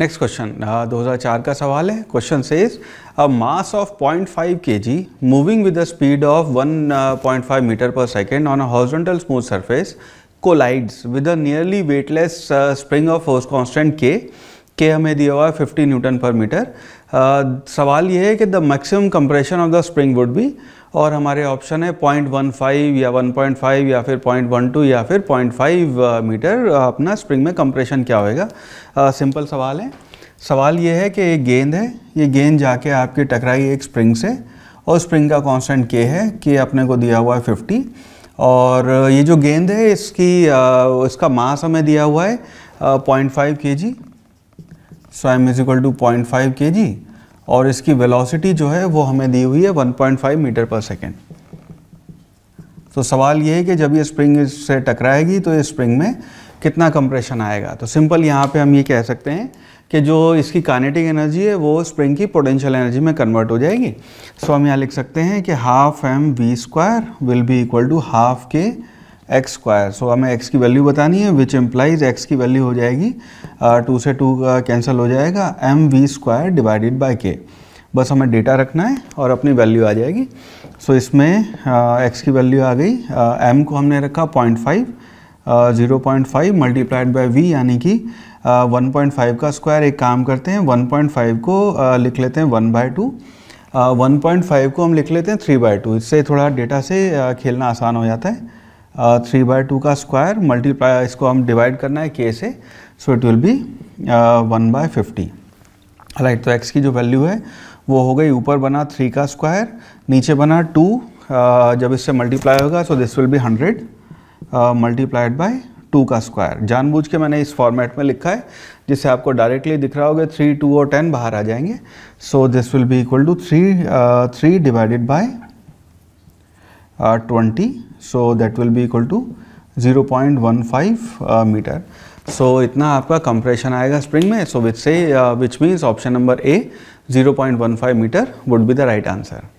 next question 2004 का सवाल है question says a mass of 0.5 five K G moving with the speed of 1.5 metre per second on a horizontal smooth surface collides with a nearly weightless spring of force constant K के हमें दिया हुआ है 50 Newton पर metre सवाल ये है कि the maximum compression of the spring would be और हमारे ऑप्शन है 0.15 या 1.5 या फिर 0.12 या फिर 0.5 मीटर अपना स्प्रिंग में कंप्रेशन क्या होएगा सिंपल सवाल है सवाल ये है कि एक गेंद है ये गेंद जाके आपकी टकराई एक स्प्रिंग से और स्प्रिंग का कॉन्सटेंट के है के अपने को दिया हुआ है फिफ्टी और ये जो गेंद है इसकी इसका मास हमें दिया हुआ है point five K G so M is equal to point five K G और इसकी वेलोसिटी जो है वो हमें दी हुई है 1.5 मीटर पर सेकेंड तो सवाल ये है कि जब ये स्प्रिंग इससे टकराएगी तो ये स्प्रिंग में कितना कंप्रेशन आएगा तो सिंपल यहाँ पे हम ये कह सकते हैं कि जो इसकी कानेटिक एनर्जी है वो स्प्रिंग की पोटेंशियल एनर्जी में कन्वर्ट हो जाएगी सो हम यहाँ लिख सकते हैं कि half M V square will be equal to half K X square so हमें एक्स की वैल्यू बतानी है विच एम्प्लाइज एक्स की वैल्यू हो जाएगी टू uh, से टू का कैंसिल हो जाएगा M V square divided by K बस हमें डेटा रखना है और अपनी वैल्यू आ जाएगी सो so, इसमें एक्स uh, की वैल्यू आ गई एम uh, को हमने रखा point five zero point five multiplied by V यानी कि वन पॉइंट फाइव का स्क्वायर एक काम करते हैं वन पॉइंट फाइव को uh, लिख लेते हैं one by two one point five को हम लिख लेते हैं थ्री बाई टू इससे थोड़ा डेटा से uh, खेलना आसान हो जाता है थ्री बाय टू का स्क्वायर मल्टीप्लाई इसको हम डिवाइड करना है के से so it will be one by fifty right तो एक्स की जो वैल्यू है वो हो गई ऊपर बना थ्री का स्क्वायर नीचे बना टू uh, जब इससे मल्टीप्लाई होगा so this will be hundred multiplied by two का स्क्वायर जानबूझ के मैंने इस फॉर्मेट में लिखा है जिससे आपको डायरेक्टली दिख रहा होगा थ्री टू और टेन बाहर आ जाएंगे so this will be equal to three three divided by uh, 20 so that will be equal to 0.15 uh, meter so itna aapka compression aayega spring mein so which say uh, which means option number A 0.15 meter would be the right answer